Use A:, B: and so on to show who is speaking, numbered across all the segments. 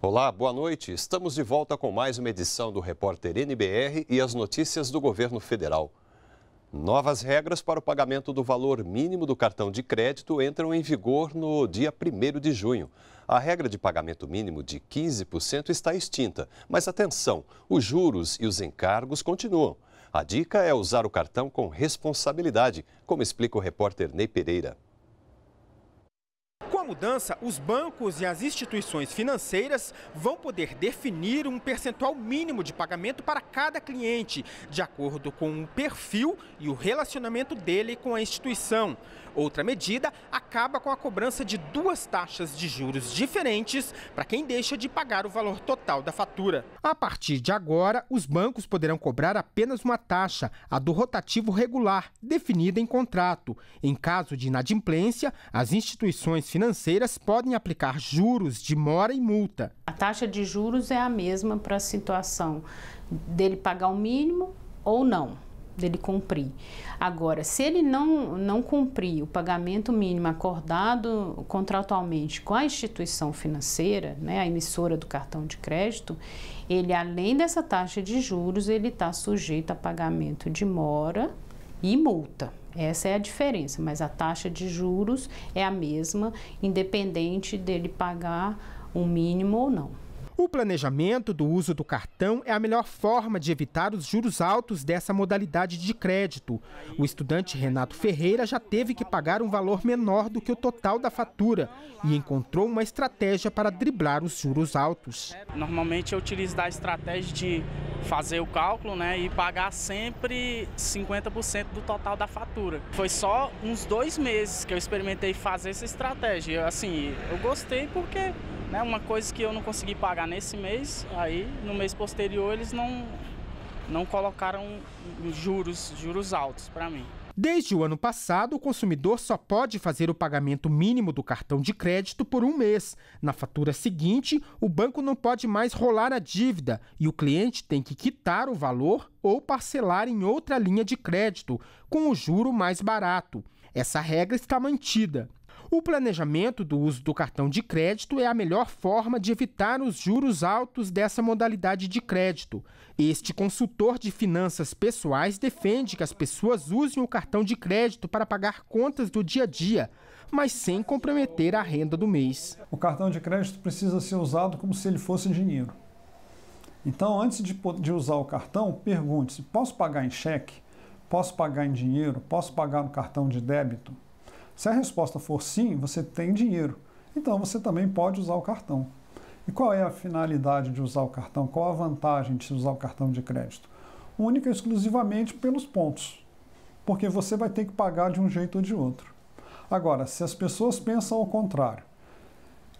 A: Olá, boa noite. Estamos de volta com mais uma edição do Repórter NBR e as notícias do governo federal. Novas regras para o pagamento do valor mínimo do cartão de crédito entram em vigor no dia 1 de junho. A regra de pagamento mínimo de 15% está extinta, mas atenção, os juros e os encargos continuam. A dica é usar o cartão com responsabilidade, como explica o repórter Ney Pereira
B: mudança, os bancos e as instituições financeiras vão poder definir um percentual mínimo de pagamento para cada cliente, de acordo com o perfil e o relacionamento dele com a instituição. Outra medida acaba com a cobrança de duas taxas de juros diferentes para quem deixa de pagar o valor total da fatura. A partir de agora, os bancos poderão cobrar apenas uma taxa, a do rotativo regular, definida em contrato. Em caso de inadimplência, as instituições financeiras financeiras podem aplicar juros de mora e multa. A
C: taxa de juros é a mesma para a situação dele pagar o mínimo ou não dele cumprir. Agora, se ele não, não cumprir o pagamento mínimo acordado contratualmente com a instituição financeira, né, a emissora do cartão de crédito, ele, além dessa taxa de juros, ele está sujeito a pagamento de mora e multa. Essa é a diferença, mas a taxa de juros é a mesma, independente dele pagar um mínimo ou não. O planejamento
B: do uso do cartão é a melhor forma de evitar os juros altos dessa modalidade de crédito. O estudante Renato Ferreira já teve que pagar um valor menor do que o total da fatura e encontrou uma estratégia para driblar os juros altos. Normalmente eu utilizo da estratégia de fazer o cálculo né, e pagar sempre 50% do total da fatura. Foi só uns dois meses que eu experimentei fazer essa estratégia. assim, eu gostei porque né? Uma coisa que eu não consegui pagar nesse mês, aí no mês posterior eles não, não colocaram juros, juros altos para mim. Desde o ano passado, o consumidor só pode fazer o pagamento mínimo do cartão de crédito por um mês. Na fatura seguinte, o banco não pode mais rolar a dívida e o cliente tem que quitar o valor ou parcelar em outra linha de crédito, com o juro mais barato. Essa regra está mantida. O planejamento do uso do cartão de crédito é a melhor forma de evitar os juros altos dessa modalidade de crédito. Este consultor de finanças pessoais defende que as pessoas usem o cartão de crédito para pagar contas do dia a dia, mas sem comprometer a renda do mês. O cartão de crédito precisa ser usado como se ele fosse dinheiro.
A: Então, antes de, usar o cartão, pergunte-se: posso pagar em cheque? Posso pagar em dinheiro? Posso pagar no cartão de débito? Se a resposta for sim, você tem dinheiro. Então você também pode usar o cartão. E qual é a finalidade de usar o cartão? Qual a vantagem de usar o cartão de crédito? Única e exclusivamente pelos pontos. Porque você vai ter que pagar de um jeito ou de outro. Agora, se as pessoas pensam ao contrário,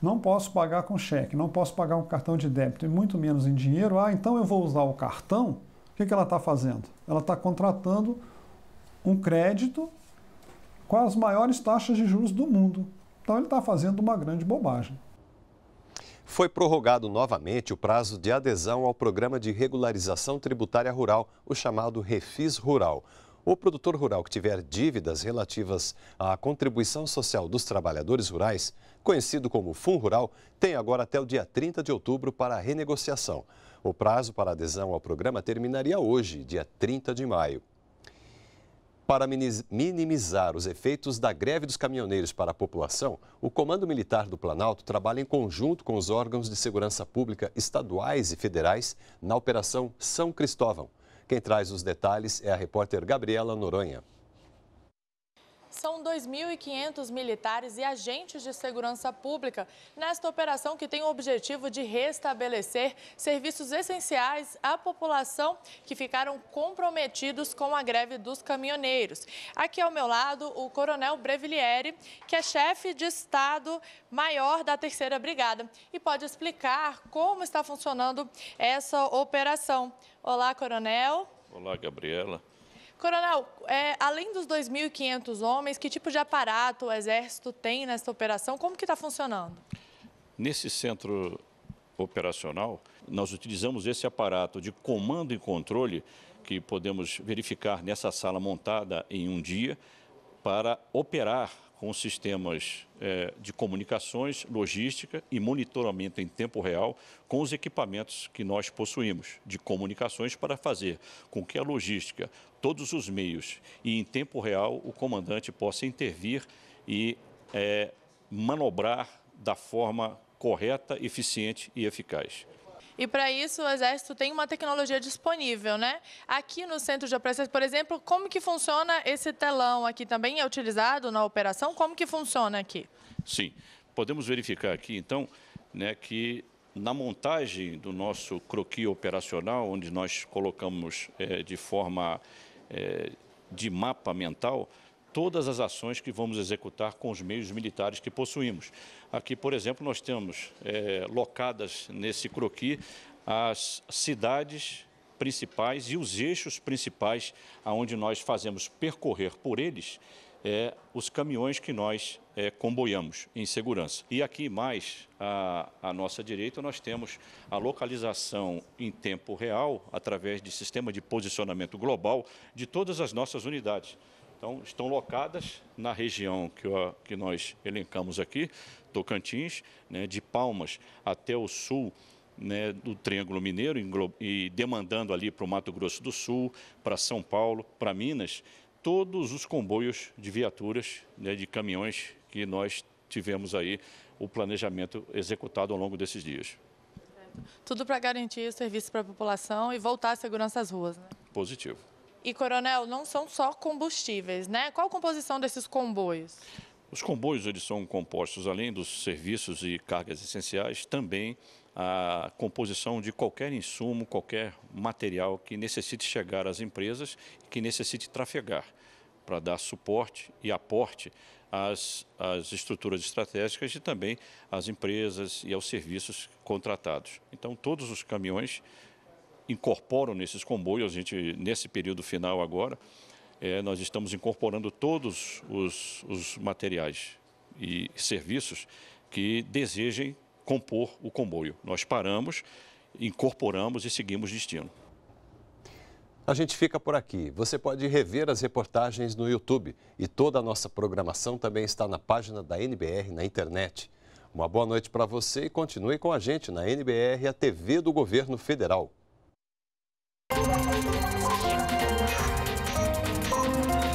A: não posso pagar com cheque, não posso pagar com cartão de débito e muito menos em dinheiro, ah, então eu vou usar o cartão, o que, que ela está fazendo? Ela está contratando um crédito com as maiores taxas de juros do mundo. Então ele está fazendo uma grande bobagem. Foi prorrogado novamente o prazo de adesão ao Programa de Regularização Tributária Rural, o chamado Refis Rural. O produtor rural que tiver dívidas relativas à contribuição social dos trabalhadores rurais, conhecido como FUN Rural, tem agora até o dia 30 de outubro para a renegociação. O prazo para adesão ao programa terminaria hoje, dia 30 de maio. Para minimizar os efeitos da greve dos caminhoneiros para a população, o Comando Militar do Planalto trabalha em conjunto com os órgãos de segurança pública estaduais e federais na Operação São Cristóvão. Quem traz os detalhes é a repórter Gabriela Noronha
C: são 2.500 militares e agentes de segurança pública nesta operação que tem o objetivo de restabelecer serviços essenciais à população que ficaram comprometidos com a greve dos caminhoneiros. Aqui ao meu lado, o Coronel Brevilieri, que é chefe de Estado-Maior da Terceira Brigada e pode explicar como está funcionando essa operação. Olá, Coronel.
D: Olá, Gabriela.
C: Coronel, é, além dos 2.500 homens, que tipo de aparato o Exército tem nessa operação? Como que está funcionando?
D: Nesse centro operacional, nós utilizamos esse aparato de comando e controle que podemos verificar nessa sala montada em um dia, para operar com sistemas eh, de comunicações, logística e monitoramento em tempo real com os equipamentos que nós possuímos de comunicações para fazer com que a logística, todos os meios e em tempo real o comandante possa intervir e eh, manobrar da forma correta, eficiente e eficaz.
C: E para isso o Exército tem uma tecnologia disponível, né? Aqui no centro de operações, por exemplo, como que funciona esse telão aqui também é utilizado na operação? Como que funciona aqui?
D: Sim. Podemos verificar aqui, então, né, que na montagem do nosso croquis operacional, onde nós colocamos é, de forma é, de mapa mental, todas as ações que vamos executar com os meios militares que possuímos. Aqui, por exemplo, nós temos é, locadas nesse croqui as cidades principais e os eixos principais aonde nós fazemos percorrer por eles é, os caminhões que nós é, comboiamos em segurança. E aqui mais à, à nossa direita nós temos a localização em tempo real através de sistema de posicionamento global de todas as nossas unidades. Então, estão locadas na região que, que nós elencamos aqui, Tocantins, né, de Palmas até o sul né, do Triângulo Mineiro, e demandando ali para o Mato Grosso do Sul, para São Paulo, para Minas, todos os comboios de viaturas, né, de caminhões que nós tivemos aí o planejamento executado ao longo desses dias.
C: Tudo para garantir o serviço para a população e voltar a segurança às ruas. Né? Positivo. E, coronel, não são só combustíveis, né? Qual a composição desses comboios?
D: Os comboios eles são compostos, além dos serviços e cargas essenciais, também a composição de qualquer insumo, qualquer material que necessite chegar às empresas, que necessite trafegar, para dar suporte e aporte às, às estruturas estratégicas e também às empresas e aos serviços contratados. Então, todos os caminhões incorporam nesses comboios. A gente, nesse período final agora, é, nós estamos incorporando todos os, os materiais e serviços que desejem compor o comboio. Nós paramos, incorporamos e seguimos destino. A gente fica por aqui. Você pode rever as
A: reportagens no YouTube e toda a nossa programação também está na página da NBR na internet. Uma boa noite para você e continue com a gente na NBR, a TV do Governo Federal. Thank you.